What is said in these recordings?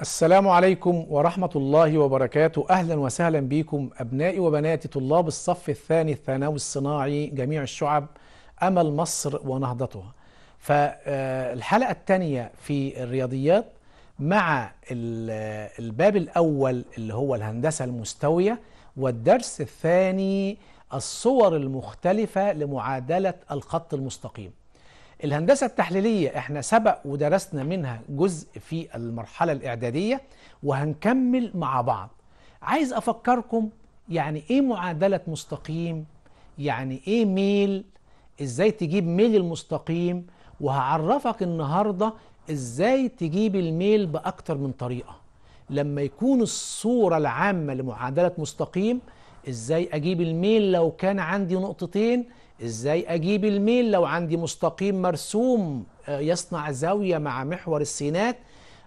السلام عليكم ورحمة الله وبركاته أهلا وسهلا بكم أبنائي وبناتي طلاب الصف الثاني الثانوي الصناعي جميع الشعب أمل مصر ونهضتها فالحلقة الثانية في الرياضيات مع الباب الأول اللي هو الهندسة المستوية والدرس الثاني الصور المختلفة لمعادلة الخط المستقيم الهندسة التحليلية احنا سبق ودرسنا منها جزء في المرحلة الإعدادية وهنكمل مع بعض عايز أفكركم يعني ايه معادلة مستقيم يعني ايه ميل ازاي تجيب ميل المستقيم وهعرفك النهاردة ازاي تجيب الميل بأكتر من طريقة لما يكون الصورة العامة لمعادلة مستقيم ازاي اجيب الميل لو كان عندي نقطتين ازاي اجيب الميل لو عندي مستقيم مرسوم آه، يصنع زاوية مع محور السينات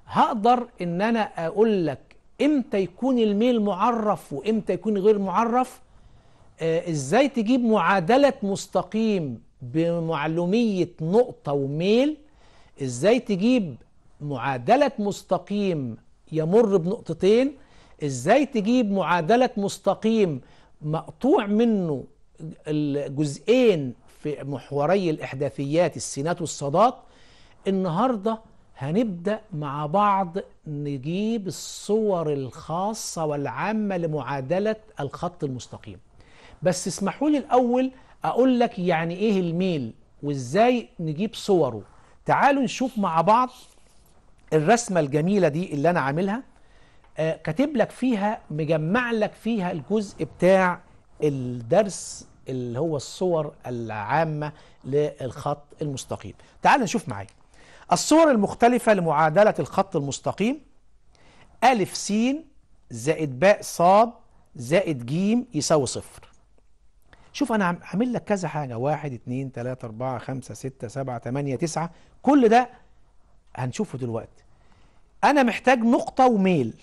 هقدر ان انا اقول لك امتى يكون الميل معرف وامتى يكون غير معرف آه، ازاي تجيب معادلة مستقيم بمعلومية نقطة وميل ازاي تجيب معادلة مستقيم يمر بنقطتين ازاي تجيب معادلة مستقيم مقطوع منه الجزئين في محوري الإحداثيات السينات والصادات النهاردة هنبدأ مع بعض نجيب الصور الخاصة والعامة لمعادلة الخط المستقيم بس اسمحوا لي الأول أقول لك يعني إيه الميل وإزاي نجيب صوره تعالوا نشوف مع بعض الرسمة الجميلة دي اللي أنا عاملها آه، كاتب لك فيها مجمع لك فيها الجزء بتاع الدرس اللي هو الصور العامة للخط المستقيم تعال نشوف معي الصور المختلفة لمعادلة الخط المستقيم ألف س زائد باء صاد زائد جيم يساوي صفر شوف أنا عامل لك كذا حاجة واحد اتنين تلاتة أربعة خمسة ستة سبعة تمانية تسعة كل ده هنشوفه دلوقتي أنا محتاج نقطة وميل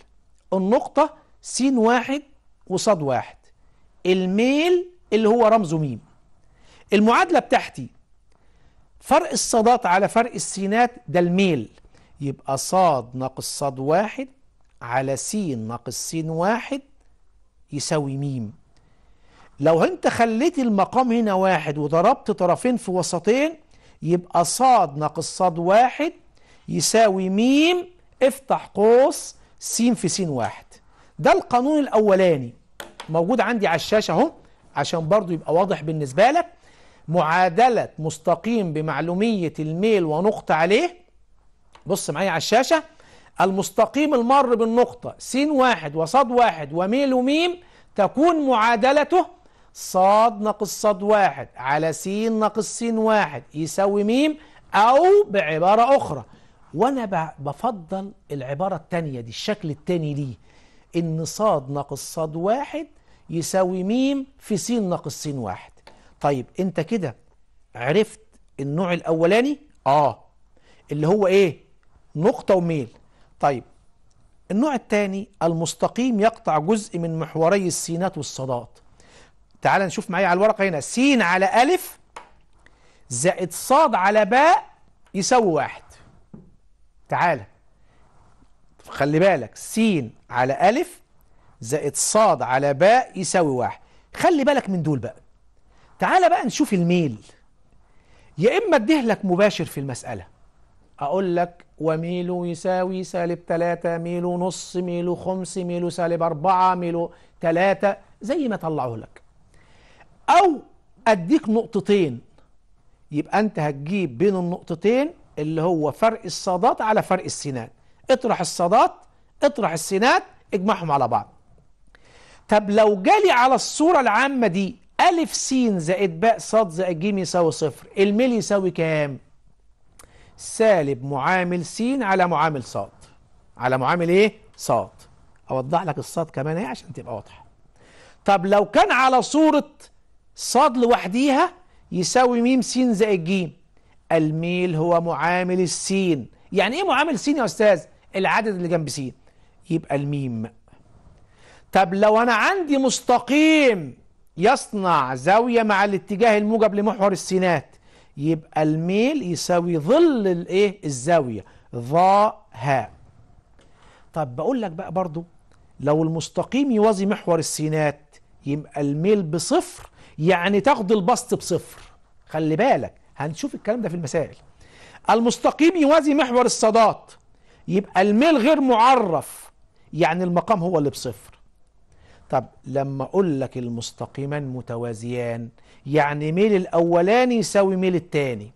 النقطة س واحد وصاد واحد الميل اللي هو رمزه ميم المعادلة بتاعتي فرق الصادات على فرق السينات ده الميل يبقى صاد ناقص صاد واحد على س ناقص س واحد يساوي ميم لو انت خليت المقام هنا واحد وضربت طرفين في وسطين يبقى صاد ناقص صاد واحد يساوي ميم افتح قوس س في س واحد ده القانون الاولاني موجود عندي على الشاشه اهو عشان برضو يبقى واضح بالنسبة لك معادلة مستقيم بمعلومية الميل ونقطة عليه بص معايا على الشاشة المستقيم المر بالنقطة س واحد وصاد واحد وميل وميم تكون معادلته ص ناقص ص واحد على س ناقص س واحد يساوي ميم أو بعبارة أخرى وأنا بفضل العبارة التانية دي الشكل التاني ليه إن ص ناقص ص واحد يساوي ميم في س ناقص س واحد طيب انت كده عرفت النوع الاولاني اه اللي هو ايه نقطة وميل طيب النوع الثاني المستقيم يقطع جزء من محوري السينات والصادات تعال نشوف معايا على الورقة هنا س على ألف زائد صاد على باء يساوي واحد تعالى خلي بالك س على ألف زائد صاد على باء يساوي واحد خلي بالك من دول بقى تعالى بقى نشوف الميل يا إما اديه لك مباشر في المسألة أقول لك وميلو يساوي سالب ثلاثة ميلو نص ميلو خمس ميلو سالب أربعة ميلو ثلاثة زي ما طلعه لك أو أديك نقطتين يبقى أنت هتجيب بين النقطتين اللي هو فرق الصادات على فرق السينات اطرح الصادات اطرح السينات اجمعهم على بعض طب لو جالي على الصورة العامة دي ألف سين زائد باء صاد زائد جيم يساوي صفر الميل يساوي كام؟ سالب معامل س على معامل ص على معامل ايه؟ ص أوضح لك الصاد كمان ايه عشان تبقى واضحة طب لو كان على صورة صاد لوحديها يساوي م س زائد ج الميل هو معامل السين يعني ايه معامل س يا استاذ؟ العدد اللي جنب س يبقى الميم طب لو أنا عندي مستقيم يصنع زاوية مع الاتجاه الموجب لمحور السينات يبقى الميل يساوي ظل الايه الزاوية ظا ها طب بقول لك بقى برضو لو المستقيم يوازي محور السينات يبقى الميل بصفر يعني تاخد البسط بصفر خلي بالك هنشوف الكلام ده في المسائل المستقيم يوازي محور الصادات يبقى الميل غير معرف يعني المقام هو اللي بصفر طب لما أقول لك المستقيمان متوازيان يعني ميل الأولاني يساوي ميل الثاني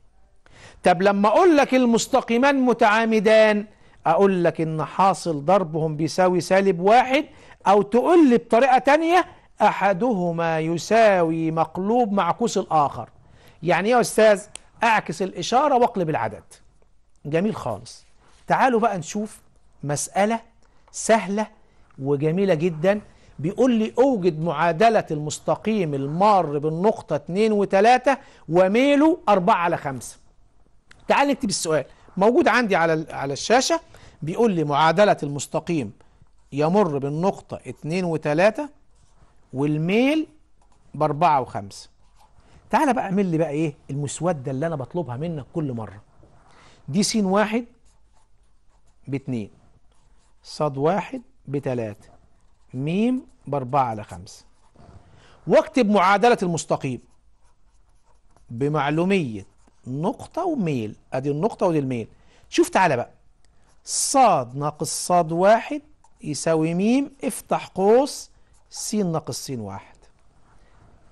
طب لما أقول لك المستقيمان متعامدان أقول لك إن حاصل ضربهم بيساوي سالب واحد أو تقول لي بطريقة تانية أحدهما يساوي مقلوب معكوس الآخر يعني إيه يا أستاذ أعكس الإشارة وأقلب العدد جميل خالص تعالوا بقى نشوف مسألة سهلة وجميلة جدا بيقول لي أوجد معادلة المستقيم المار بالنقطة 2 و3 وميله 4 على 5 تعال نكتب السؤال موجود عندي على على الشاشة بيقول لي معادلة المستقيم يمر بالنقطة 2 و3 والميل ب 4 و5 تعال بقى اعمل لي بقى ايه المسودة اللي انا بطلبها منك كل مرة دي س واحد باتنين صاد واحد 3 ميم بأربعة على خمسة واكتب معادلة المستقيم بمعلومية نقطة وميل ادي النقطة ودي الميل شوف تعالى بقى صاد ناقص صاد واحد يساوي ميم افتح قوس سين ناقص سين واحد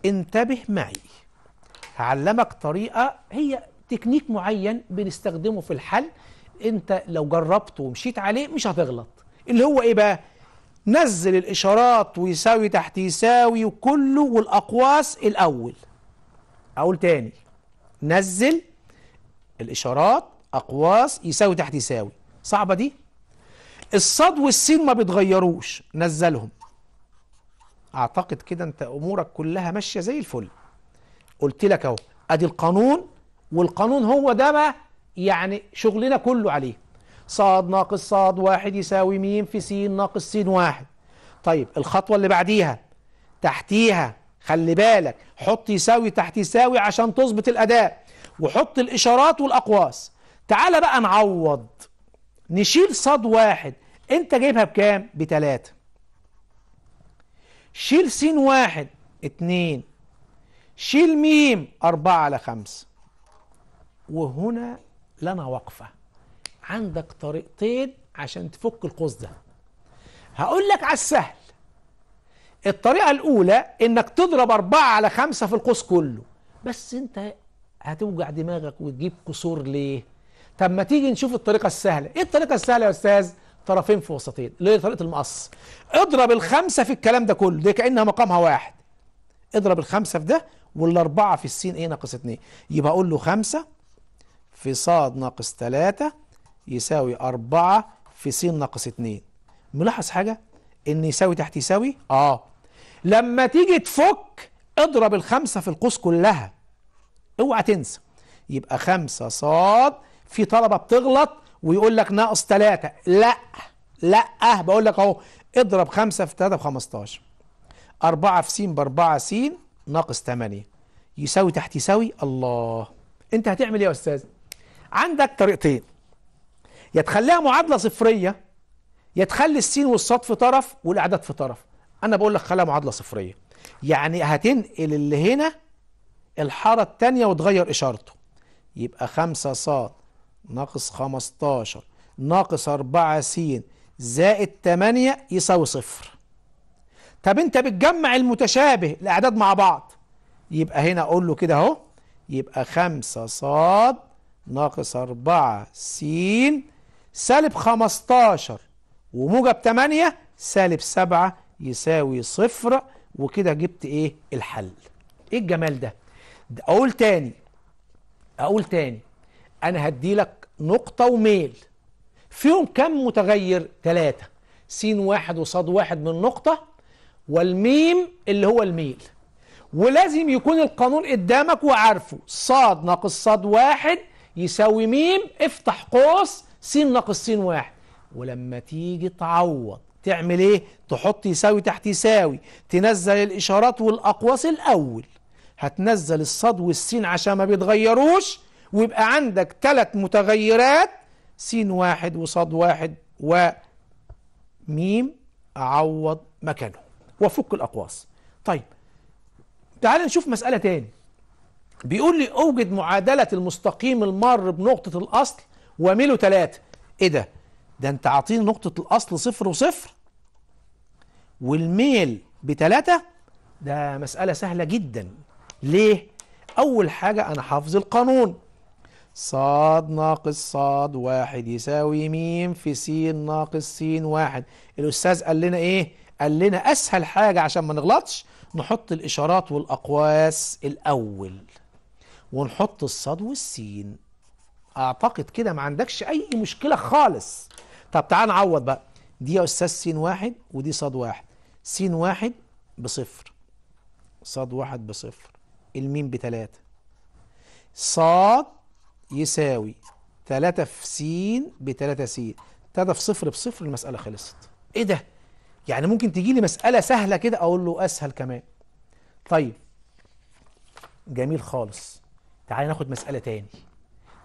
انتبه معي هعلمك طريقة هي تكنيك معين بنستخدمه في الحل انت لو جربته ومشيت عليه مش هتغلط اللي هو ايه بقى نزل الإشارات ويساوي تحت يساوي وكله والأقواس الأول أقول تاني نزل الإشارات أقواس يساوي تحت يساوي صعبة دي الصاد والسين ما بيتغيروش نزلهم أعتقد كده أنت أمورك كلها ماشية زي الفل قلت لك أهو أدي القانون والقانون هو ده بقى يعني شغلنا كله عليه صاد ناقص صاد واحد يساوي م في س ناقص س واحد طيب الخطوة اللي بعديها تحتيها خلي بالك حط يساوي تحت يساوي عشان تظبط الأداء وحط الإشارات والأقواس تعال بقى نعوض نشيل صاد واحد انت جايبها بكام بتلاتة شيل س واحد اتنين شيل ميم أربعة على خمسة وهنا لنا وقفة عندك طريقتين عشان تفك القوس ده هقول لك على السهل الطريقة الأولى إنك تضرب أربعة على خمسة في القوس كله بس أنت هتوجع دماغك وتجيب كسور ليه؟ طب ما تيجي نشوف الطريقة السهلة، إيه الطريقة السهلة يا أستاذ؟ طرفين في وسطين اللي هي طريقة المقص. اضرب الخمسة في الكلام ده كله، دي كأنها مقامها واحد. اضرب الخمسة في ده والأربعة في السين إيه ناقص اتنين، يبقى أقول له خمسة في صاد ناقص تلاتة يساوي 4 في س ناقص 2 ملاحظ حاجة ان يساوي تحت يساوي اه لما تيجي تفك اضرب الخمسة في القوس كلها اوعى تنسى يبقى 5 ص في طلبة بتغلط ويقول لك ناقص 3 لا لا بقول لك اهو اضرب 5 في 3 ب 15 4 في س ب 4 س ناقص 8 يساوي تحت يساوي الله انت هتعمل ايه يا استاذ عندك طريقتين يا تخليها معادله صفريه يا تخلي السين والصاد في طرف والاعداد في طرف انا بقول لك خليها معادله صفريه يعني هتنقل اللي هنا الحاره الثانيه وتغير اشارته يبقى 5 ص ناقص 15 ناقص 4 س زائد 8 يساوي صفر طب انت بتجمع المتشابه الاعداد مع بعض يبقى هنا اقول له كده اهو يبقى 5 ص ناقص 4 س سالب 15 وموجب 8 سالب 7 يساوي صفر وكده جبت ايه الحل ايه الجمال ده, اقول تاني اقول تاني انا هدي لك نقطة وميل فيهم كم متغير ثلاثة سين واحد وصاد واحد من نقطة والميم اللي هو الميل ولازم يكون القانون قدامك وعارفه صاد ناقص صاد واحد يساوي ميم افتح قوس س ناقص س واحد ولما تيجي تعوض تعمل ايه تحط يساوي تحت يساوي تنزل الاشارات والاقواس الاول هتنزل الصاد والسين عشان ما بيتغيروش ويبقى عندك ثلاث متغيرات س واحد وصاد واحد وميم اعوض مكانهم وافك الاقواس طيب تعال نشوف مسألة تاني بيقول لي أوجد معادلة المستقيم المار بنقطة الأصل وميله 3 ايه ده ده انت عاطيني نقطة الاصل صفر وصفر والميل بتلاتة ده مسألة سهلة جدا ليه اول حاجة انا حافظ القانون صاد ناقص صاد واحد يساوي ميم في سين ناقص سين واحد الأستاذ قال لنا إيه؟ قال لنا أسهل حاجة عشان ما نغلطش نحط الإشارات والأقواس الأول ونحط الصاد والسين اعتقد كده ما عندكش اي مشكله خالص طب تعال نعوض بقى دي يا استاذ س واحد ودي ص واحد س واحد بصفر ص واحد بصفر الميم بتلاتة ص يساوي تلاتة في س بتلاتة س تلاتة في صفر بصفر المسألة خلصت ايه ده يعني ممكن تجي لي مسألة سهلة كده اقول له اسهل كمان طيب جميل خالص تعالى ناخد مسألة تاني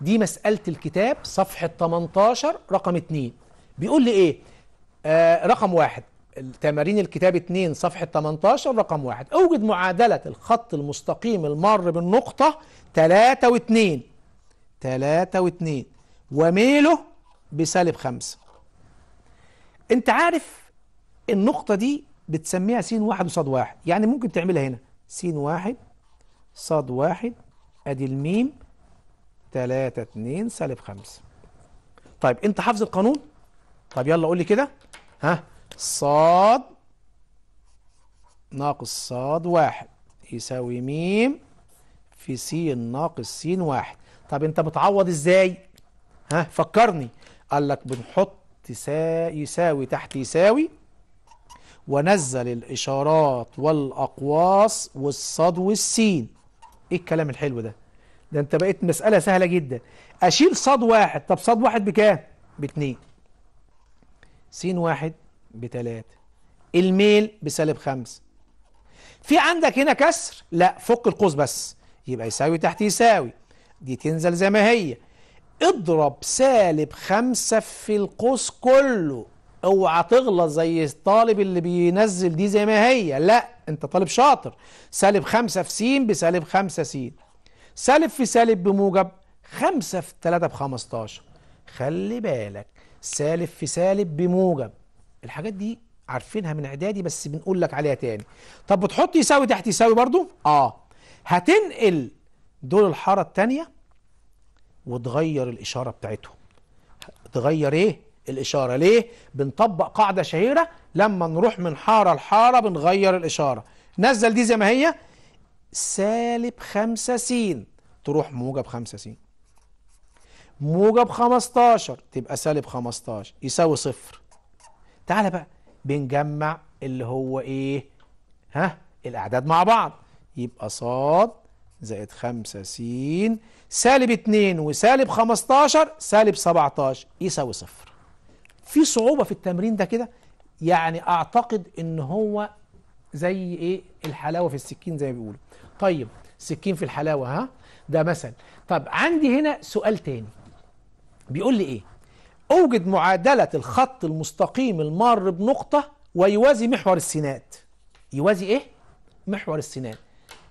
دي مسألة الكتاب صفحة 18 رقم 2 بيقول لي ايه آه رقم واحد تمارين الكتاب 2 صفحة 18 رقم واحد اوجد معادلة الخط المستقيم المار بالنقطة 3 و2 3 و2 وميله بسالب 5 انت عارف النقطة دي بتسميها س واحد وصاد واحد يعني ممكن تعملها هنا س واحد صاد واحد ادي الميم 3 2 سالب 5 طيب انت حافظ القانون طب يلا قول لي كده ها ص ناقص ص واحد يساوي م في س ناقص س واحد طب انت بتعوض ازاي ها فكرني قال لك بنحط سا يساوي تحت يساوي ونزل الاشارات والاقواس والصاد والسين ايه الكلام الحلو ده ده انت بقيت مسألة سهلة جدا أشيل صاد واحد طب صاد واحد بكام؟ باتنين س واحد بتلاتة الميل بسالب خمسة في عندك هنا كسر؟ لا فك القوس بس يبقى يساوي تحت يساوي دي تنزل زي ما هي اضرب سالب خمسة في القوس كله اوعى تغلط زي الطالب اللي بينزل دي زي ما هي لا انت طالب شاطر سالب خمسة في س بسالب خمسة س سالب في سالب بموجب 5 في 3 ب 15 خلي بالك سالب في سالب بموجب الحاجات دي عارفينها من اعدادي بس بنقول لك عليها تاني طب بتحط يساوي تحت يساوي برضو اه هتنقل دول الحاره الثانيه وتغير الاشاره بتاعتهم تغير ايه الاشاره ليه بنطبق قاعده شهيره لما نروح من حاره لحاره بنغير الاشاره نزل دي زي ما هي سالب خمسة سين تروح موجب خمسة سين موجب 15 تبقى سالب 15 يساوي صفر تعالى بقى بنجمع اللي هو ايه ها الاعداد مع بعض يبقى صاد زائد 5 س سالب 2 وسالب 15 سالب 17 يساوي صفر في صعوبة في التمرين ده كده يعني اعتقد ان هو زي ايه الحلاوة في السكين زي ما بيقولوا طيب سكين في الحلاوة ها ده مثل طب عندي هنا سؤال تاني بيقول لي ايه اوجد معادلة الخط المستقيم المار بنقطة ويوازي محور السينات يوازي ايه محور السينات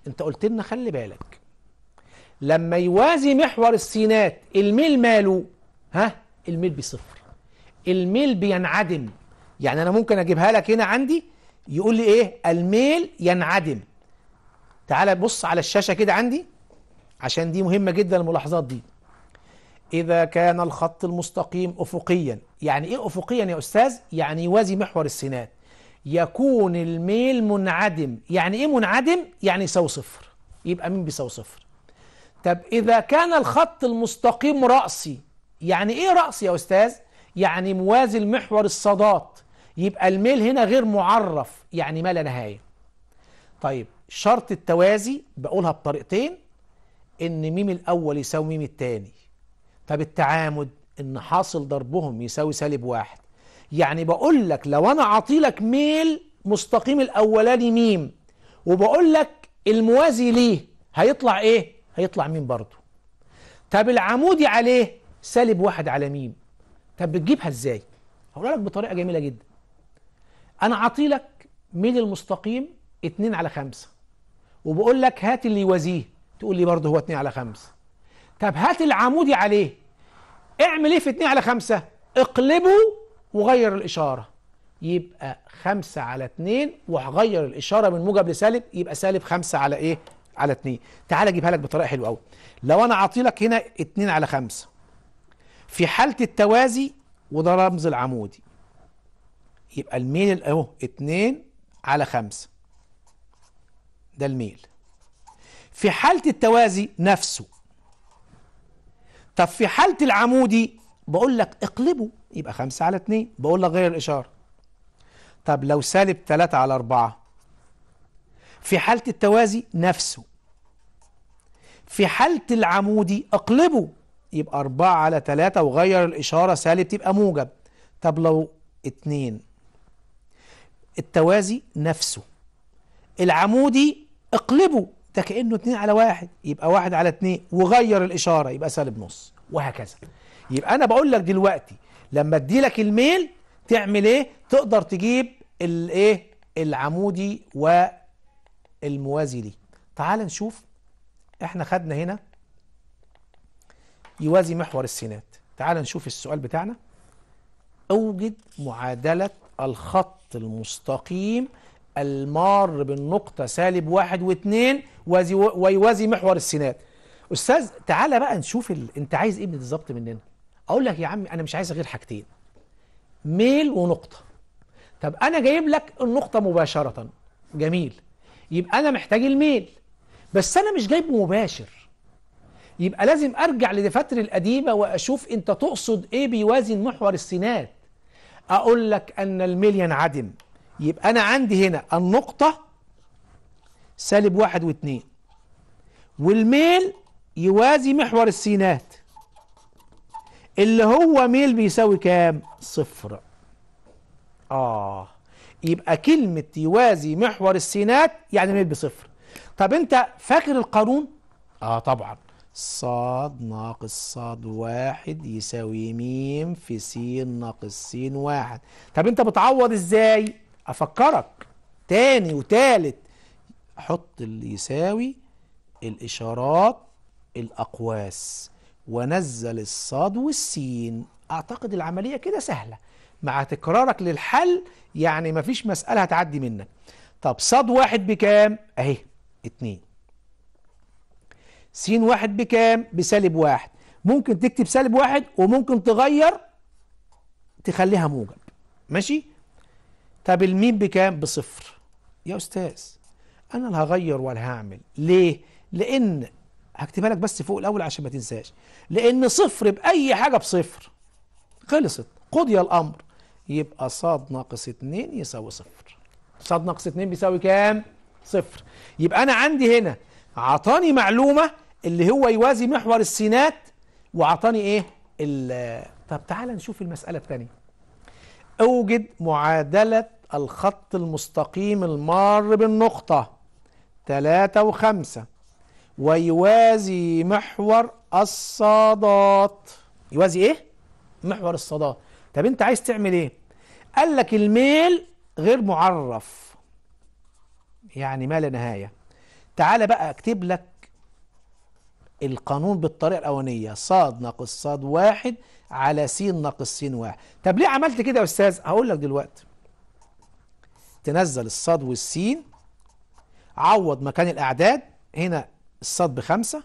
انت قلت لنا خلي بالك لما يوازي محور السينات الميل ماله ها الميل بصفر الميل بينعدم يعني انا ممكن اجيبها لك هنا عندي يقول لي ايه الميل ينعدم تعال بص على الشاشة كده عندي عشان دي مهمة جدا الملاحظات دي إذا كان الخط المستقيم أفقيا يعني إيه أفقيا يا أستاذ؟ يعني يوازي محور السنان يكون الميل منعدم يعني إيه منعدم؟ يعني يساوي صفر يبقى مين بيساوي صفر طب إذا كان الخط المستقيم رأسي يعني إيه رأسي يا أستاذ؟ يعني موازي لمحور الصادات يبقى الميل هنا غير معرف يعني ما لا نهاية طيب شرط التوازي بقولها بطريقتين ان ميم الاول يساوي ميم الثاني طب التعامد ان حاصل ضربهم يساوي سالب واحد يعني بقول لك لو انا عطيلك ميل مستقيم الاولاني ميم وبقول لك الموازي ليه هيطلع ايه هيطلع ميم برضه طب العمودي عليه سالب واحد على ميم طب بتجيبها ازاي هقول لك بطريقه جميله جدا انا عطيلك ميل المستقيم 2 على 5 وبقول لك هات اللي يوازيه تقول لي برضه هو 2 على 5 طب هات العمودي عليه اعمل ايه في 2 على 5 اقلبه وغير الاشاره يبقى 5 على 2 وهغير الاشاره من موجب لسالب يبقى سالب 5 على ايه على 2 تعال اجيبها لك بطريقه حلوه قوي لو انا عاطي لك هنا 2 على 5 في حاله التوازي وده رمز العمودي يبقى الميل اهو 2 على 5 ده الميل في حالة التوازي نفسه طب في حالة العمودي بقول لك اقلبه يبقى خمسة على اتنين بقول لك غير الإشارة طب لو سالب تلاتة على أربعة في حالة التوازي نفسه في حالة العمودي اقلبه يبقى أربعة على تلاتة وغير الإشارة سالب تبقى موجب طب لو اتنين التوازي نفسه العمودي اقلبه ده كأنه اتنين على واحد يبقى واحد على اتنين وغير الإشارة يبقى سالب نص وهكذا يبقى أنا بقول لك دلوقتي لما ادي لك الميل تعمل ايه تقدر تجيب الايه العمودي والموازي ليه تعال نشوف احنا خدنا هنا يوازي محور السينات تعال نشوف السؤال بتاعنا اوجد معادلة الخط المستقيم المار بالنقطة سالب واحد واثنين ويوازي محور السينات أستاذ تعالى بقى نشوف ال... أنت عايز إيه بالظبط مننا أقول لك يا عم أنا مش عايز غير حاجتين ميل ونقطة طب أنا جايب لك النقطة مباشرة جميل يبقى أنا محتاج الميل بس أنا مش جايب مباشر يبقى لازم أرجع لدفاتري القديمة وأشوف أنت تقصد إيه بيوازي محور السينات أقول لك أن الميل ينعدم يبقى أنا عندي هنا النقطة سالب واحد واثنين والميل يوازي محور السينات اللي هو ميل بيساوي كام؟ صفر آه يبقى كلمة يوازي محور السينات يعني ميل بصفر طب أنت فاكر القانون؟ آه طبعا صاد ناقص صاد واحد يساوي ميم في س ناقص س واحد طب انت بتعوض ازاي افكرك تاني وتالت حط اللي يساوي الاشارات الاقواس ونزل الصاد والسين اعتقد العمليه كده سهله مع تكرارك للحل يعني مفيش مساله هتعدي منك طب صاد واحد بكام اهي اتنين س واحد بكام بسالب واحد ممكن تكتب سالب واحد وممكن تغير تخليها موجب ماشي طب الميم بكام بصفر يا أستاذ أنا لا هغير ولا هعمل ليه لأن هكتبها لك بس فوق الأول عشان ما تنساش لأن صفر بأي حاجة بصفر خلصت قضي الأمر يبقى ص ناقص 2 يساوي صفر ص ناقص 2 بيساوي كام؟ صفر يبقى أنا عندي هنا عطاني معلومة اللي هو يوازي محور السينات وعطاني إيه؟ طب تعالى نشوف المسألة الثانية أوجد معادلة الخط المستقيم المار بالنقطة تلاتة وخمسة ويوازي محور الصادات يوازي ايه؟ محور الصادات طب انت عايز تعمل ايه؟ قال لك الميل غير معرف يعني ما لا نهاية تعالى بقى اكتب لك القانون بالطريقة الأولانية صاد ناقص صاد واحد على س ناقص س واحد طب ليه عملت كده يا أستاذ؟ هقول لك دلوقتي تنزل الصاد والسين عوض مكان الأعداد هنا الصاد بخمسة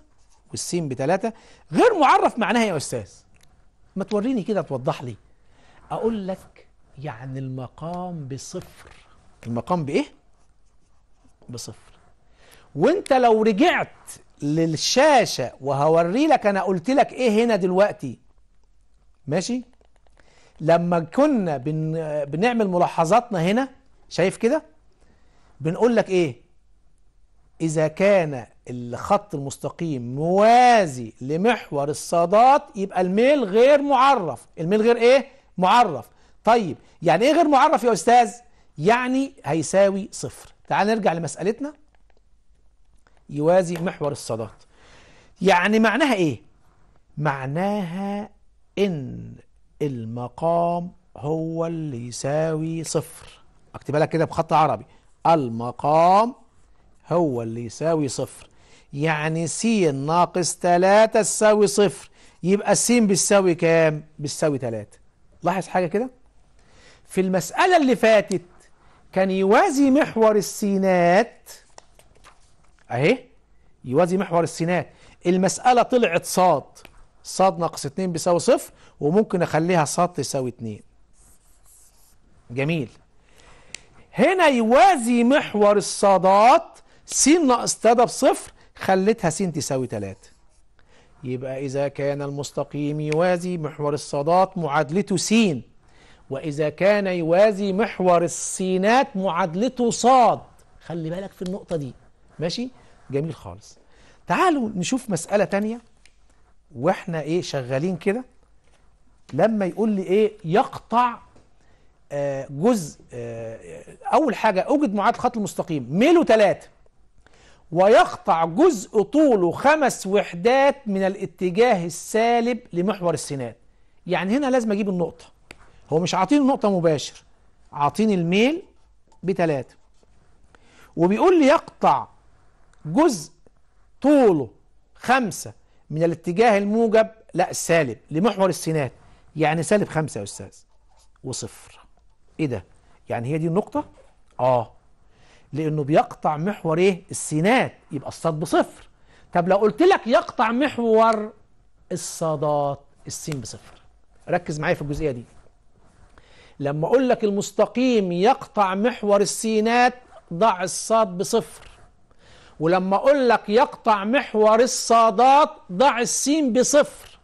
والسين بتلاتة غير معرف معناها يا أستاذ ما توريني كده توضح لي أقول لك يعني المقام بصفر المقام بإيه؟ بصفر وانت لو رجعت للشاشة وهوري لك أنا قلت لك إيه هنا دلوقتي ماشي؟ لما كنا بن... بنعمل ملاحظاتنا هنا شايف كده بنقول لك ايه اذا كان الخط المستقيم موازي لمحور الصادات يبقى الميل غير معرف الميل غير ايه معرف طيب يعني ايه غير معرف يا استاذ يعني هيساوي صفر تعال نرجع لمسألتنا يوازي محور الصادات يعني معناها ايه معناها ان المقام هو اللي يساوي صفر اكتبها لك كده بخط عربي المقام هو اللي يساوي صفر يعني س ناقص 3 تساوي صفر يبقى س بتساوي كام؟ بتساوي 3 لاحظ حاجة كده في المسألة اللي فاتت كان يوازي محور السينات اهي يوازي محور السينات المسألة طلعت ص ص ناقص 2 بيساوي صفر وممكن اخليها ص تساوي 2 جميل هنا يوازي محور الصادات س ناقص تلاتة بصفر خلتها س تساوي تلاتة يبقى إذا كان المستقيم يوازي محور الصادات معادلته س وإذا كان يوازي محور السينات معادلته ص خلي بالك في النقطة دي ماشي جميل خالص تعالوا نشوف مسألة تانية واحنا ايه شغالين كده لما يقول لي ايه يقطع آه، جزء آه، أول حاجة أوجد معاد الخط المستقيم ميله 3 ويقطع جزء طوله خمس وحدات من الاتجاه السالب لمحور السينات يعني هنا لازم أجيب النقطة هو مش عاطيني نقطه مباشر عاطيني الميل بتلاتة وبيقول لي يقطع جزء طوله خمسة من الاتجاه الموجب لا السالب لمحور السينات يعني سالب خمسة يا أستاذ وصفر ايه ده يعني هي دي النقطه اه لانه بيقطع محور ايه السينات يبقى الصاد بصفر طب لو قلت لك يقطع محور الصادات السين بصفر ركز معايا في الجزئيه دي لما اقول لك المستقيم يقطع محور السينات ضع الصاد بصفر ولما اقول لك يقطع محور الصادات ضع السين بصفر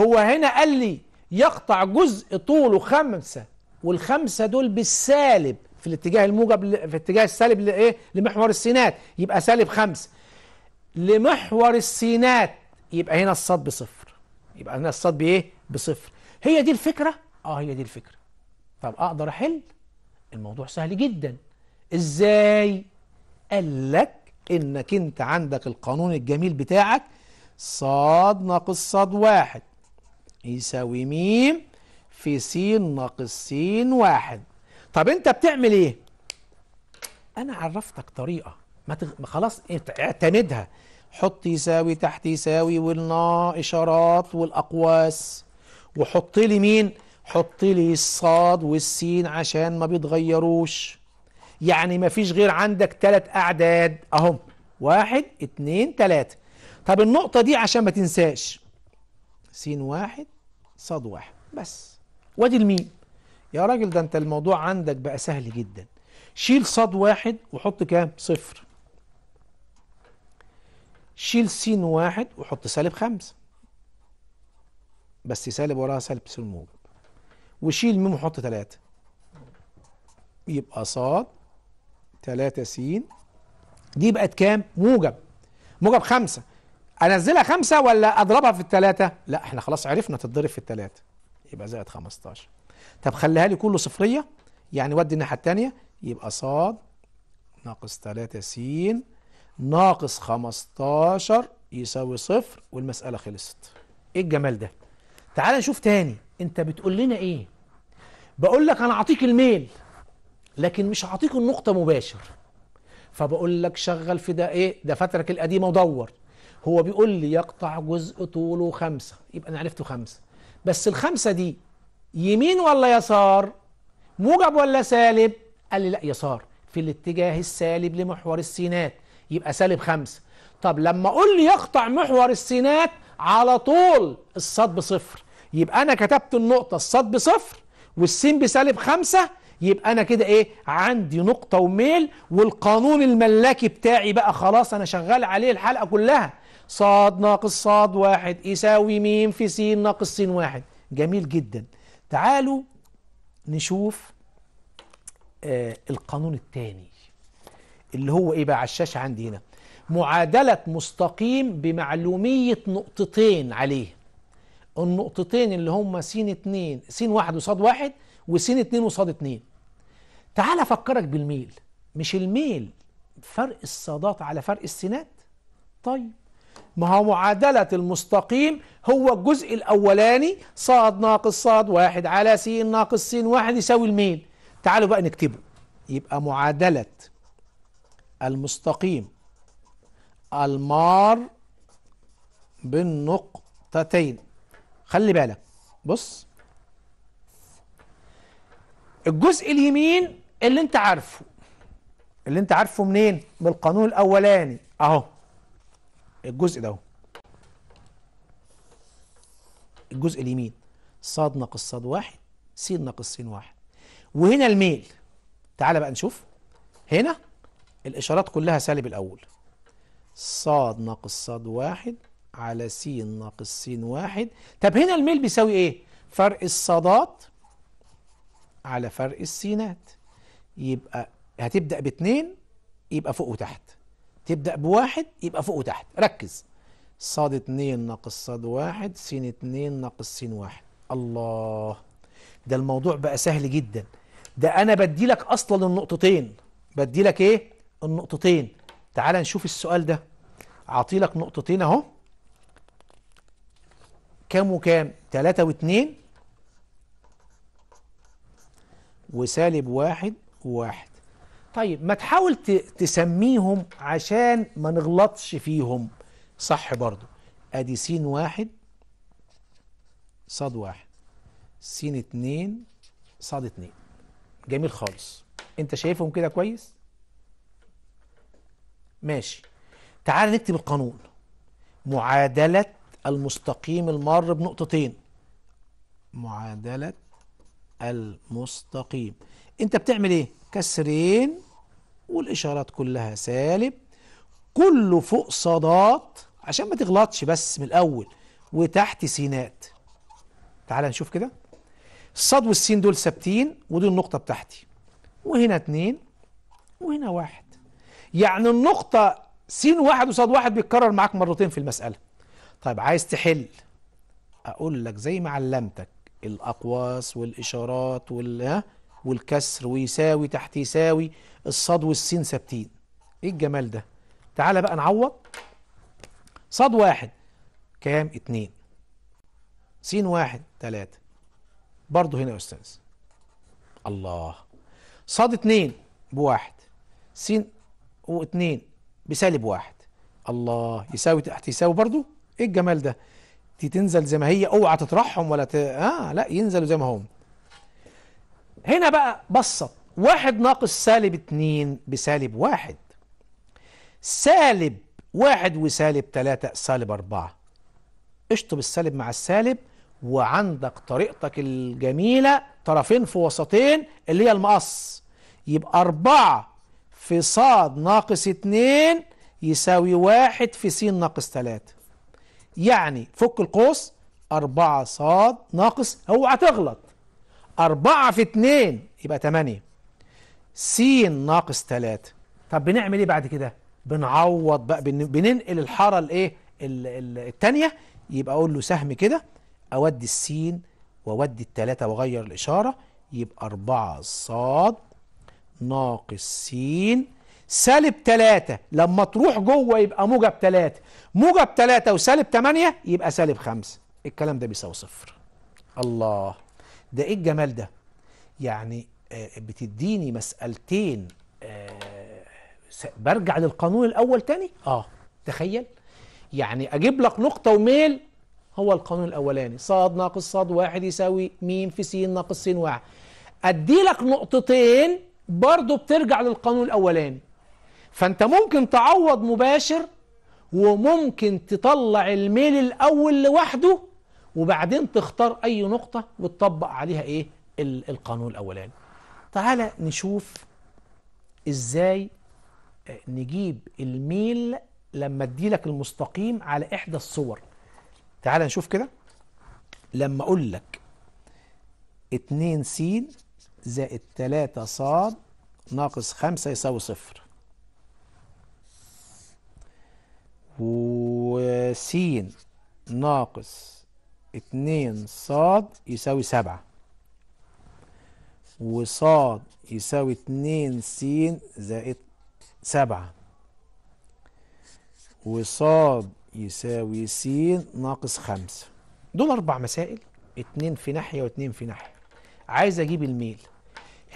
هو هنا قال لي يقطع جزء طوله خمسة والخمسه دول بالسالب في الاتجاه الموجب في الاتجاه السالب لايه؟ لمحور السينات يبقى سالب خمسه لمحور السينات يبقى هنا الصاد بصفر يبقى هنا الصاد بايه؟ بصفر هي دي الفكره؟ اه هي دي الفكره طب اقدر احل؟ الموضوع سهل جدا ازاي؟ قال لك انك انت عندك القانون الجميل بتاعك صاد ناقص صاد واحد يساوي ميم في س ناقص س واحد طب انت بتعمل ايه انا عرفتك طريقه ما تغ... خلاص اعتمدها حط يساوي تحت يساوي والنا اشارات والاقواس وحط لي مين حط لي الصاد والسين عشان ما بيتغيروش يعني ما فيش غير عندك ثلاث اعداد اهم واحد اتنين تلاتة طب النقطة دي عشان ما تنساش سين واحد صاد واحد بس وادي الميم يا راجل ده انت الموضوع عندك بقى سهل جدا شيل صاد واحد وحط كام صفر شيل س واحد وحط سالب خمسة بس سالب وراها سالب س موجب وشيل م وحط تلاتة يبقى صاد تلاتة س دي بقت كام موجب موجب خمسة انزلها خمسة ولا اضربها في التلاتة لا احنا خلاص عرفنا تتضرب في التلاتة يبقى زائد 15 طب خليها لي كله صفرية يعني ودي الناحية الثانيه يبقى ص ناقص 3 س ناقص 15 يساوي صفر والمسألة خلصت ايه الجمال ده تعال نشوف تاني انت بتقول لنا ايه بقول لك انا اعطيك الميل لكن مش هعطيك النقطة مباشر فبقول لك شغل في ده ايه دفاترك القديمة ودور هو بيقول لي يقطع جزء طوله خمسة يبقى انا عرفته خمسة بس الخمسة دي يمين ولا يسار موجب ولا سالب قال لي لا يسار في الاتجاه السالب لمحور السينات يبقى سالب خمسة طب لما اقول لي يقطع محور السينات على طول الصاد بصفر يبقى انا كتبت النقطة الصاد بصفر والسين بسالب خمسة يبقى انا كده ايه عندي نقطة وميل والقانون الملاكي بتاعي بقى خلاص انا شغال عليه الحلقة كلها صاد ناقص صاد واحد يساوي ميم في س ناقص س واحد جميل جدا تعالوا نشوف آه القانون الثاني اللي هو ايه بقى على الشاشه عندي هنا معادله مستقيم بمعلوميه نقطتين عليه النقطتين اللي هم س 2 س 1 وصاد 1 وس 2 وصاد 2 تعال افكرك بالميل مش الميل فرق الصادات على فرق السينات طيب ما هو معادلة المستقيم هو الجزء الأولاني صاد ناقص صاد واحد على س ناقص س واحد يساوي الميل تعالوا بقى نكتبه يبقى معادلة المستقيم المار بالنقطتين خلي بالك بص الجزء اليمين اللي انت عارفه اللي انت عارفه منين من القانون الاولاني اهو الجزء ده الجزء اليمين صاد ناقص صاد واحد س ناقص س واحد وهنا الميل تعال بقى نشوف هنا الإشارات كلها سالب الأول ص ناقص ص واحد على س ناقص س واحد طب هنا الميل بيساوي إيه؟ فرق الصادات على فرق السينات يبقى هتبدأ باتنين يبقى فوق وتحت تبدا بواحد يبقى فوق وتحت ركز ص 2 ناقص ص 1 س 2 ناقص س 1 الله ده الموضوع بقى سهل جدا ده انا بدي لك اصلا النقطتين بدي لك ايه النقطتين تعال نشوف السؤال ده اعطي لك نقطتين اهو كام وكام 3 و2 وسالب واحد وواحد طيب ما تحاول تسميهم عشان ما نغلطش فيهم صح برضو ادي س واحد صاد واحد س اتنين صاد اتنين جميل خالص انت شايفهم كده كويس ماشي تعال نكتب القانون معادلة المستقيم المار بنقطتين معادلة المستقيم انت بتعمل ايه كسرين والإشارات كلها سالب كله فوق صادات عشان ما تغلطش بس من الأول وتحت سينات تعال نشوف كده الصاد والسين دول ثابتين ودي النقطة بتاعتي وهنا اتنين وهنا واحد يعني النقطة سين واحد وصاد واحد بيتكرر معاك مرتين في المسألة طيب عايز تحل أقول لك زي ما علمتك الأقواس والإشارات والها والكسر ويساوي تحت يساوي الصاد والسين ثابتين ايه الجمال ده تعالى بقى نعوض صاد واحد كام اتنين سين واحد تلاتة برضه هنا يا استاذ الله صاد اتنين بواحد سين واتنين بسالب واحد الله يساوي تحت يساوي برضه ايه الجمال ده دي تنزل زي ما هي اوعى تطرحهم ولا ت... اه لا ينزلوا زي ما هم هنا بقى بسط واحد ناقص سالب اتنين بسالب واحد سالب واحد وسالب تلاتة سالب أربعة اشطب السالب مع السالب وعندك طريقتك الجميلة طرفين في وسطين اللي هي المقص يبقى أربعة في ص ناقص اتنين يساوي واحد في س ناقص تلاتة يعني فك القوس أربعة ص ناقص هو هتغلط 4 في 2 يبقى 8 س ناقص 3 طب بنعمل ايه بعد كده بنعوض بقى بننقل الحاره الايه الثانيه يبقى اقول له سهم كده اودي السين واودي الثلاثه واغير الاشاره يبقى 4 صاد ناقص س سالب تلاتة لما تروح جوه يبقى موجب تلاتة موجب تلاتة وسالب تمانية يبقى سالب خمسة الكلام ده بيساوي صفر الله ده ايه الجمال ده يعني آه، بتديني مسألتين آه، برجع للقانون الاول تاني اه تخيل يعني اجيب لك نقطة وميل هو القانون الاولاني صاد ناقص صاد واحد يساوي ميم في سين ناقص سين واحد ادي لك نقطتين برضه بترجع للقانون الاولاني فانت ممكن تعوض مباشر وممكن تطلع الميل الاول لوحده وبعدين تختار أي نقطة وتطبق عليها إيه القانون الأولاني تعالى نشوف إزاي آه، نجيب الميل لما اديلك المستقيم على إحدى الصور تعالى نشوف كده لما أقول لك 2 س زائد 3 ص ناقص 5 يساوي صفر وس ناقص اتنين ص يساوي سبعة وص يساوي اتنين س زائد سبعة وص يساوي س ناقص خمسة دول أربع مسائل اتنين في ناحية واتنين في ناحية عايز أجيب الميل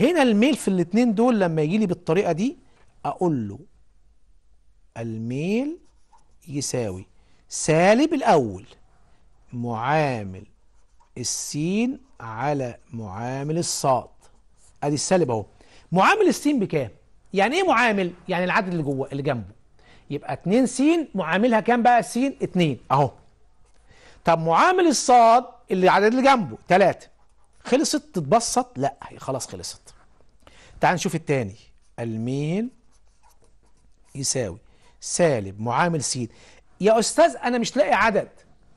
هنا الميل في الاتنين دول لما يجي لي بالطريقة دي أقول له الميل يساوي سالب الأول معامل السين على معامل الصاد ادي السالب اهو معامل السين بكام يعني ايه معامل يعني العدد اللي جوه اللي جنبه يبقى 2 س معاملها كام بقى س 2 اهو طب معامل الصاد اللي العدد اللي جنبه 3 خلصت تتبسط لا هي خلاص خلصت تعال نشوف الثاني المين يساوي سالب معامل س يا استاذ انا مش لاقي عدد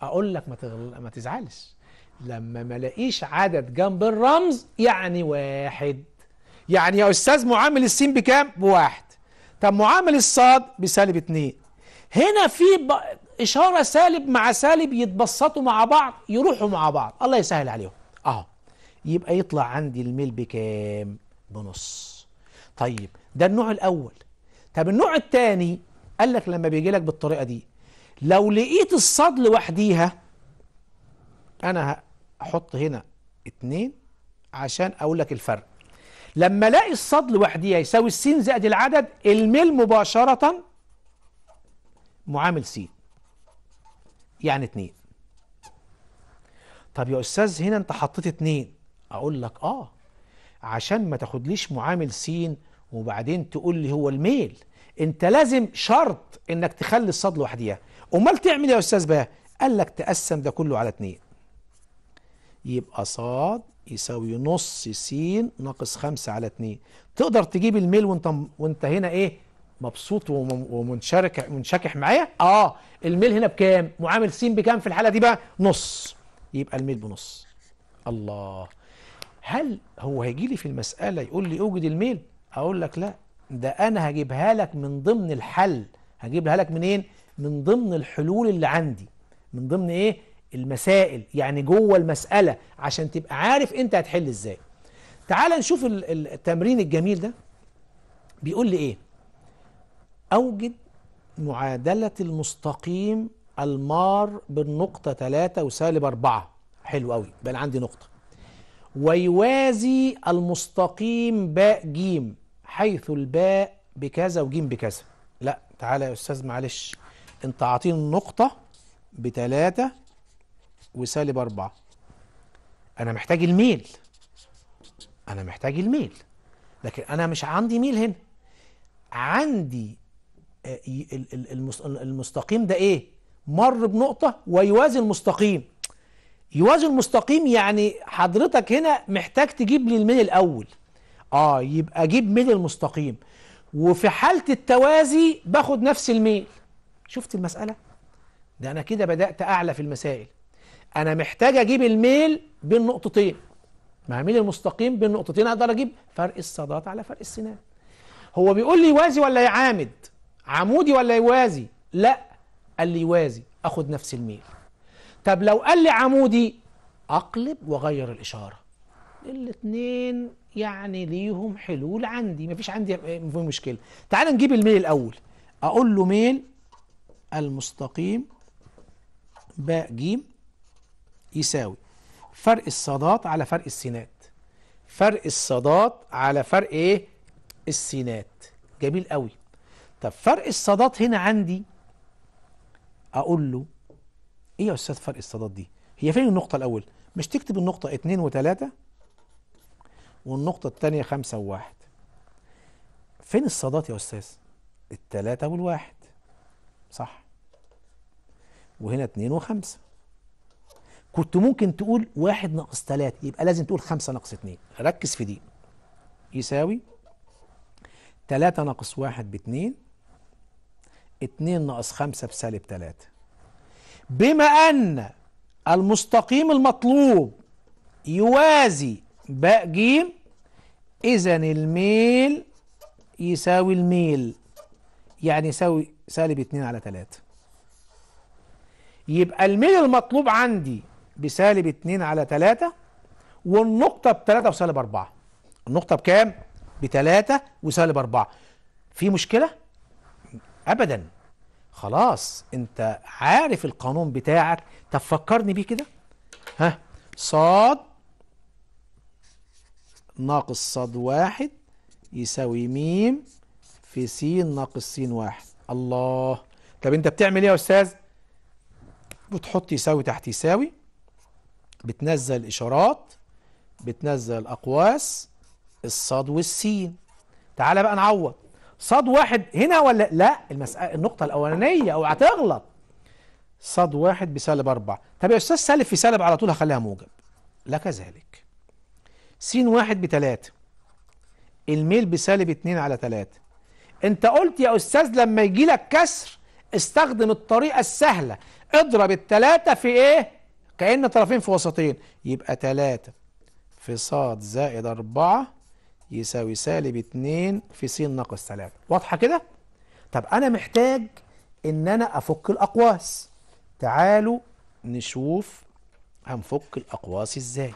اقول لك ما تغل... ما تزعلش لما ما الاقيش عدد جنب الرمز يعني واحد يعني يا استاذ معامل السين بكام بواحد طب معامل الصاد بسالب اتنين هنا في ب... اشاره سالب مع سالب يتبسطوا مع بعض يروحوا مع بعض الله يسهل عليهم اهو يبقى يطلع عندي الميل بكام بنص طيب ده النوع الاول طب النوع الثاني قال لك لما بيجي لك بالطريقه دي لو لقيت الصاد لوحديها انا هحط هنا اتنين عشان اقول لك الفرق لما الاقي الصاد لوحديها يساوي السين زائد العدد الميل مباشرة معامل س يعني اتنين طب يا استاذ هنا انت حطيت اتنين اقول لك اه عشان ما تاخدليش معامل س وبعدين تقول لي هو الميل انت لازم شرط انك تخلي الصاد لوحديها امال تعمل يا استاذ بقى قال لك تقسم ده كله على اتنين يبقى صاد يساوي نص س ناقص خمسة على اتنين تقدر تجيب الميل وانت وانت هنا ايه مبسوط ومنشرك منشكح معايا اه الميل هنا بكام معامل س بكام في الحاله دي بقى نص يبقى الميل بنص الله هل هو هيجي لي في المساله يقول لي اوجد الميل اقول لك لا ده انا هجيبها لك من ضمن الحل هجيبها لك منين من ضمن الحلول اللي عندي من ضمن ايه المسائل يعني جوه المسألة عشان تبقى عارف انت هتحل ازاي تعال نشوف التمرين الجميل ده بيقول لي ايه اوجد معادلة المستقيم المار بالنقطة 3 وسالب 4 حلو قوي بل عندي نقطة ويوازي المستقيم باء جيم حيث الباء بكذا وجيم بكذا لا تعالى يا استاذ معلش انت عاطيني النقطة بتلاتة وسالب أربعة أنا محتاج الميل أنا محتاج الميل لكن أنا مش عندي ميل هنا عندي آه، المستقيم ده إيه؟ مر بنقطة ويوازي المستقيم يوازي المستقيم يعني حضرتك هنا محتاج تجيب لي الميل الأول آه يبقى أجيب ميل المستقيم وفي حالة التوازي باخد نفس الميل شفت المسألة ده أنا كده بدأت أعلى في المسائل أنا محتاج أجيب الميل بين نقطتين مع ميل المستقيم بين نقطتين أقدر أجيب فرق الصادات على فرق السنان هو بيقول لي يوازي ولا يعامد عمودي ولا يوازي لا قال لي يوازي أخد نفس الميل طب لو قال لي عمودي أقلب وأغير الإشارة الاتنين يعني ليهم حلول عندي مفيش عندي مفيش مشكله تعال نجيب الميل الاول اقول له ميل المستقيم ب ج يساوي فرق الصادات على فرق السينات فرق الصادات على فرق ايه السينات جميل قوي طب فرق الصادات هنا عندي اقول له ايه يا استاذ فرق الصادات دي هي فين النقطه الاول مش تكتب النقطه 2 و3 والنقطه الثانيه 5 و1 فين الصادات يا استاذ الثلاثه والواحد صح وهنا 2 و5 كنت ممكن تقول 1 ناقص 3 يبقى لازم تقول 5 ناقص 2 ركز في دي يساوي 3 ناقص 1 ب 2 2 ناقص 5 بسالب 3 بما أن المستقيم المطلوب يوازي ب ج إذا الميل يساوي الميل يعني يساوي سالب 2 على 3 يبقى الميل المطلوب عندي بسالب 2 على 3 والنقطة ب 3 وسالب 4 النقطة بكام؟ ب 3 وسالب 4 في مشكلة؟ أبدا خلاص أنت عارف القانون بتاعك طب فكرني بيه كده ها ص ناقص ص واحد يساوي م في س ناقص س واحد الله طب أنت بتعمل إيه يا أستاذ؟ بتحط يساوي تحت يساوي بتنزل إشارات بتنزل أقواس الصاد والسين تعالى بقى نعوض صاد واحد هنا ولا لا المسألة النقطة الأولانية أوعى تغلط صاد واحد بسالب أربعة طب يا أستاذ سالب في سالب على طول هخليها موجب لا كذلك سين واحد بتلاتة الميل بسالب اتنين على تلاتة انت قلت يا أستاذ لما يجي لك كسر استخدم الطريقة السهلة اضرب التلاتة في ايه كأن طرفين في وسطين يبقى تلاتة في ص زائد أربعة يساوي سالب اتنين في س ناقص تلاتة واضحة كده طب أنا محتاج إن أنا أفك الأقواس تعالوا نشوف هنفك الأقواس إزاي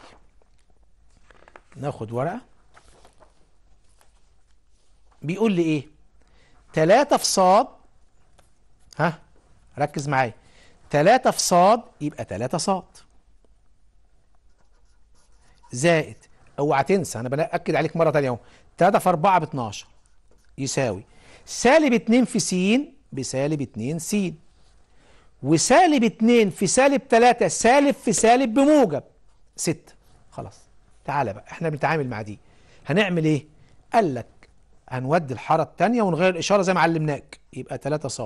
ناخد ورقة بيقول لي إيه تلاتة في صاد ها ركز معايا 3 في ص يبقى 3 ص زائد اوعى تنسى انا باكد عليك مره ثانيه اهو 3 في 4 ب 12 يساوي سالب 2 في س بسالب 2 س وسالب 2 في سالب 3 سالب في سالب بموجب 6 خلاص تعالى بقى احنا بنتعامل مع دي هنعمل ايه قال لك هنودي الحاره الثانيه ونغير الاشاره زي ما علمناك يبقى 3 ص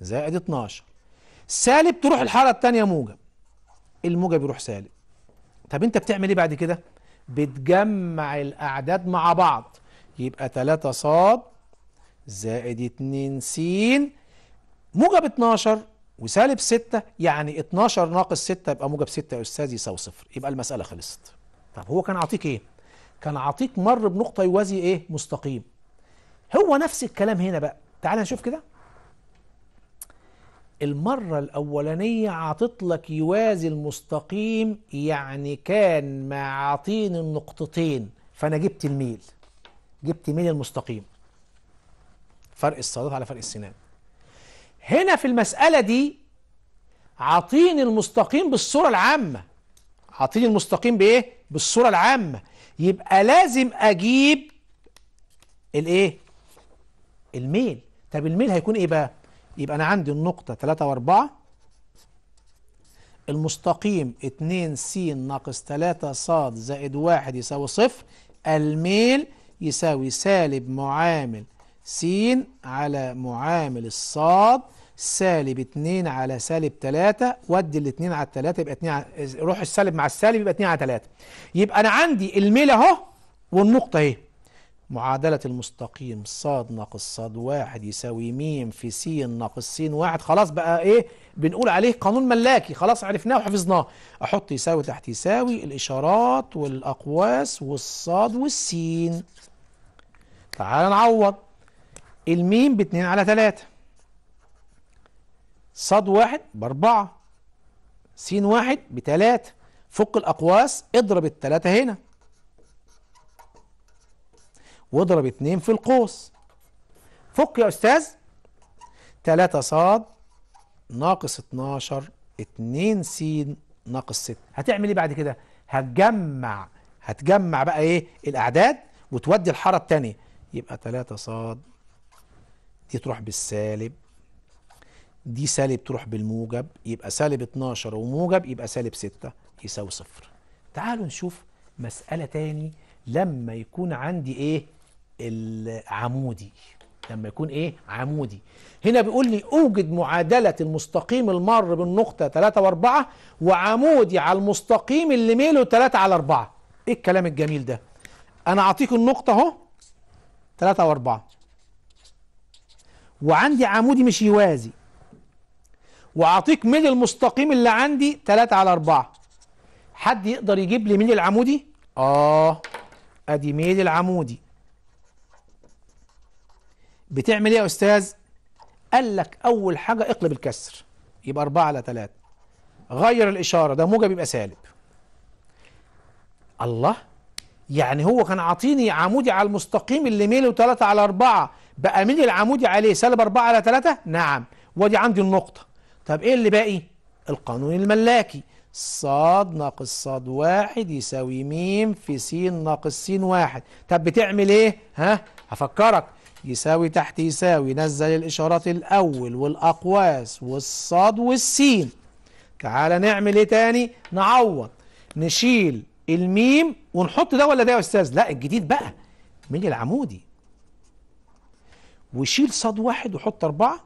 زائد 12 سالب تروح الحاله الثانيه موجب الموجب يروح سالب طب انت بتعمل ايه بعد كده بتجمع الاعداد مع بعض يبقى 3 ص زائد 2 س موجب 12 وسالب 6 يعني 12 ناقص 6 يبقى موجب 6 يا استاذ يساوي صفر يبقى المساله خلصت طب هو كان عاطيك ايه كان عاطيك مر بنقطه يوازي ايه مستقيم هو نفس الكلام هنا بقى تعال نشوف كده المرة الأولانية عطت لك يوازي المستقيم يعني كان معاطين النقطتين فأنا جبت الميل جبت ميل المستقيم فرق الصادات على فرق السنان هنا في المسألة دي عاطين المستقيم بالصورة العامة عاطين المستقيم بإيه؟ بالصورة العامة يبقى لازم أجيب الإيه؟ الميل طب الميل هيكون إيه بقى؟ يبقى أنا عندي النقطة 3 و4 المستقيم 2 س ناقص 3 ص زائد 1 يساوي صفر الميل يساوي سالب معامل س على معامل الصاد سالب 2 على سالب 3 ودي ال 2 على 3 يبقى 2 روح السالب مع السالب يبقى 2 على 3 يبقى انا عندي الميل اهو والنقطه اهي معادلة المستقيم صاد ناقص صاد واحد يساوي م في س ناقص س واحد خلاص بقى ايه بنقول عليه قانون ملاكي خلاص عرفناه وحفظناه احط يساوي تحت يساوي الاشارات والاقواس والصاد والسين تعال نعوض الميم باتنين على تلاتة صاد واحد باربعة سين واحد بتلاتة فك الاقواس اضرب التلاتة هنا واضرب 2 في القوس فك يا أستاذ 3 ص ناقص 12 2 س ناقص 6 هتعمل ايه بعد كده هتجمع هتجمع بقى ايه الاعداد وتودي الحاره الثانيه يبقى 3 ص دي تروح بالسالب دي سالب تروح بالموجب يبقى سالب 12 وموجب يبقى سالب 6 يساوي صفر تعالوا نشوف مسألة تاني لما يكون عندي ايه العمودي لما يكون ايه عمودي هنا بيقول لي اوجد معادلة المستقيم المر بالنقطة 3 و4 وعمودي على المستقيم اللي ميله 3 على 4 ايه الكلام الجميل ده انا اعطيك النقطة اهو 3 و4 وعندي عمودي مش يوازي واعطيك ميل المستقيم اللي عندي 3 على 4 حد يقدر يجيب لي ميل العمودي اه ادي ميل العمودي بتعمل ايه يا استاذ قال لك اول حاجه اقلب الكسر يبقى 4 على 3 غير الاشاره ده موجب يبقى سالب الله يعني هو كان عاطيني عمودي على المستقيم اللي ميله 3 على 4 بقى ميل العمودي عليه سالب 4 على 3 نعم وادي عندي النقطه طب ايه اللي باقي القانون الملاكي ص ناقص ص واحد يساوي م في س ناقص س واحد طب بتعمل ايه ها هفكرك يساوي تحت يساوي نزل الإشارات الأول والأقواس والصاد والسين تعال نعمل إيه تاني نعوض نشيل الميم ونحط ده ولا ده يا أستاذ لا الجديد بقى من العمودي وشيل صاد واحد وحط أربعة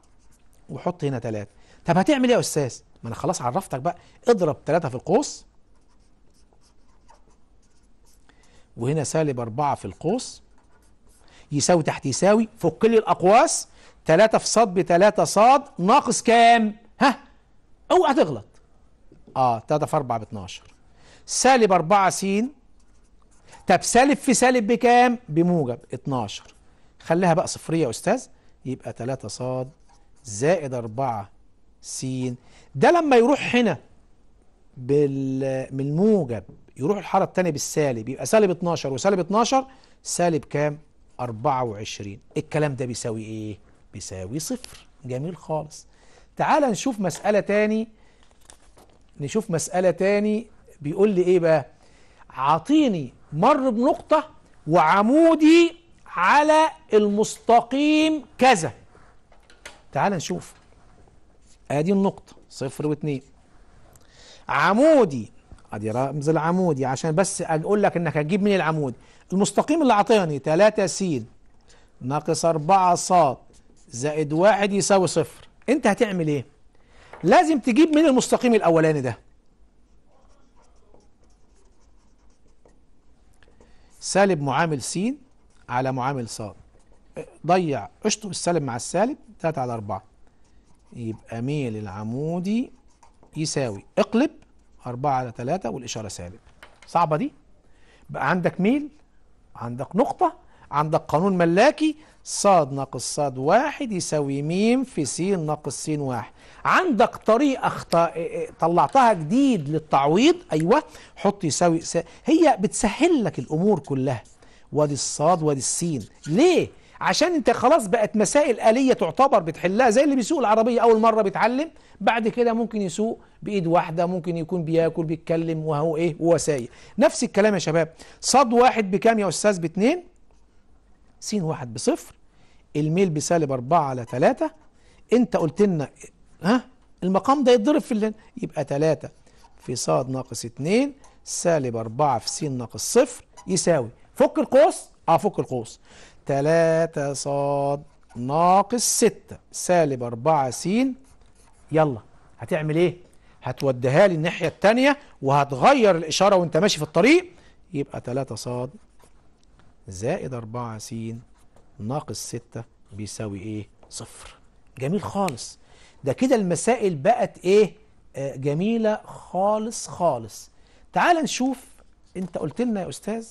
وحط هنا ثلاثة طب هتعمل إيه يا أستاذ ما أنا خلاص عرفتك بقى اضرب ثلاثة في القوس وهنا سالب أربعة في القوس يساوي تحت يساوي فك لي الأقواس 3 في ص ب 3 ص ناقص كام؟ ها؟ أوعى تغلط اه 3 في 4 ب 12 سالب 4 س طب سالب في سالب بكام؟ بموجب 12 خليها بقى صفرية يا أستاذ يبقى 3 ص زائد 4 س ده لما يروح هنا بالموجب يروح الحارة الثانيه بالسالب يبقى سالب 12 وسالب 12 سالب كام؟ 24 الكلام ده بيساوي ايه بيساوي صفر جميل خالص تعال نشوف مسألة تاني نشوف مسألة تاني بيقول لي ايه بقى عطيني مر بنقطة وعمودي على المستقيم كذا تعال نشوف ادي النقطة صفر واتنين عمودي ادي رمز العمودي يعني عشان بس اقول لك انك هتجيب من العمود المستقيم اللي اعطاني 3 س ناقص 4 ص زائد 1 يساوي صفر انت هتعمل ايه لازم تجيب من المستقيم الاولاني ده سالب معامل س على معامل ص ضيع اشطب السالب مع السالب 3 على 4 يبقى ميل العمودي يساوي اقلب 4 على 3 والإشارة سالب صعبة دي بقى عندك ميل عندك نقطة عندك قانون ملاكي صاد ناقص صاد واحد يساوي م في س ناقص س واحد عندك طريقة اخت... طلعتها جديد للتعويض أيوة حط يساوي س... هي بتسهل لك الأمور كلها وادي الصاد وادي السين ليه؟ عشان انت خلاص بقت مسائل آلية تعتبر بتحلها زي اللي بيسوق العربية أول مرة بيتعلم بعد كده ممكن يسوق بإيد واحدة ممكن يكون بياكل بيتكلم وهو إيه ووسائل نفس الكلام يا شباب صاد واحد بكام يا أستاذ باتنين سين واحد بصفر الميل بسالب أربعة على ثلاثة أنت قلت لنا ها المقام ده يتضرب في اللين يبقى ثلاثة في صاد ناقص اتنين سالب أربعة في س ناقص صفر يساوي فك القوس اه فك القوس 3 ص ناقص 6 سالب 4 س يلا هتعمل ايه هتوديها لي الناحية التانية وهتغير الإشارة وانت ماشي في الطريق يبقى 3 ص زائد 4 س ناقص 6 بيساوي ايه صفر جميل خالص ده كده المسائل بقت ايه آه، جميلة خالص خالص تعال نشوف انت قلت لنا يا استاذ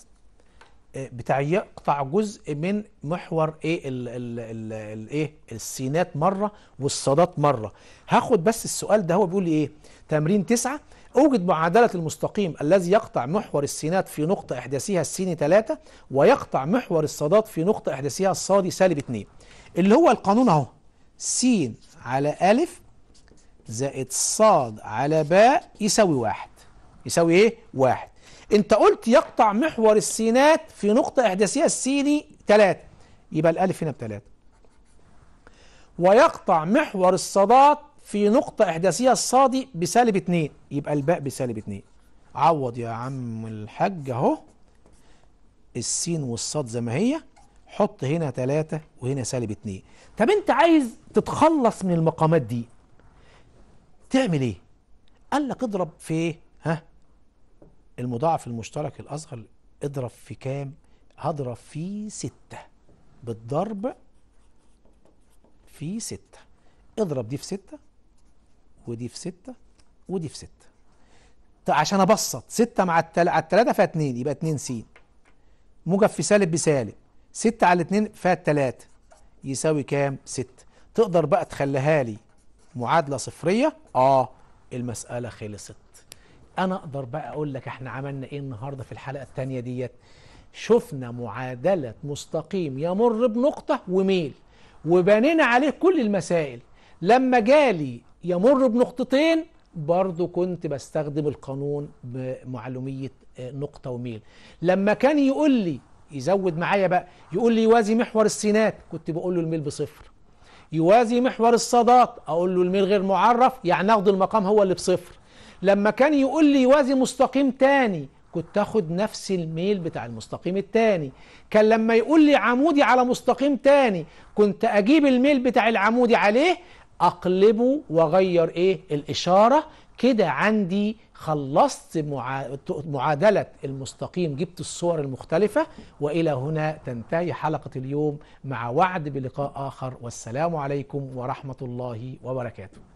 آه، بتاع يقطع جزء من محور ايه الايه السينات مره والصادات مره هاخد بس السؤال ده هو بيقول لي ايه تمرين تسعة اوجد معادله المستقيم الذي يقطع محور السينات في نقطه احداثها السين 3 ويقطع محور الصادات في نقطه احداثها الصادي سالب 2 اللي هو القانون اهو س على ا زائد صاد على باء يساوي واحد يساوي ايه واحد انت قلت يقطع محور السينات في نقطة إحداثية السيني 3 يبقى الألف هنا بتلاتة ويقطع محور الصادات في نقطة إحداثية الصادي بسالب 2 يبقى الباء بسالب 2 عوض يا عم الحاج أهو السين والصاد زي ما هي حط هنا 3 وهنا سالب 2 طب أنت عايز تتخلص من المقامات دي تعمل إيه؟ قال لك اضرب في ايه المضاعف المشترك الأصغر اضرب في كام؟ هضرب في ستة بالضرب في ستة اضرب دي في ستة ودي في ستة ودي في ستة عشان أبسط ستة مع التل... على التلاتة فيها اتنين يبقى اتنين س موجب في سالب بسالب ستة على اتنين فيها التلاتة يساوي كام؟ ستة تقدر بقى تخليها لي معادلة صفرية؟ آه المسألة خلصت انا اقدر بقى اقول لك احنا عملنا ايه النهارده في الحلقه الثانيه ديت شفنا معادله مستقيم يمر بنقطه وميل وبنينا عليه كل المسائل لما جالي يمر بنقطتين برضو كنت بستخدم القانون بمعلومية آه، نقطة وميل لما كان يقول لي يزود معايا بقى يقول لي يوازي محور السينات كنت بقول له الميل بصفر يوازي محور الصادات اقول له الميل غير معرف يعني اخد المقام هو اللي بصفر لما كان يقول لي يوازي مستقيم تاني كنت اخد نفس الميل بتاع المستقيم التاني كان لما يقول لي عمودي على مستقيم تاني كنت اجيب الميل بتاع العمودي عليه اقلبه واغير ايه الاشاره كده عندي خلصت معادلة المستقيم جبت الصور المختلفة وإلى هنا تنتهي حلقة اليوم مع وعد بلقاء آخر والسلام عليكم ورحمة الله وبركاته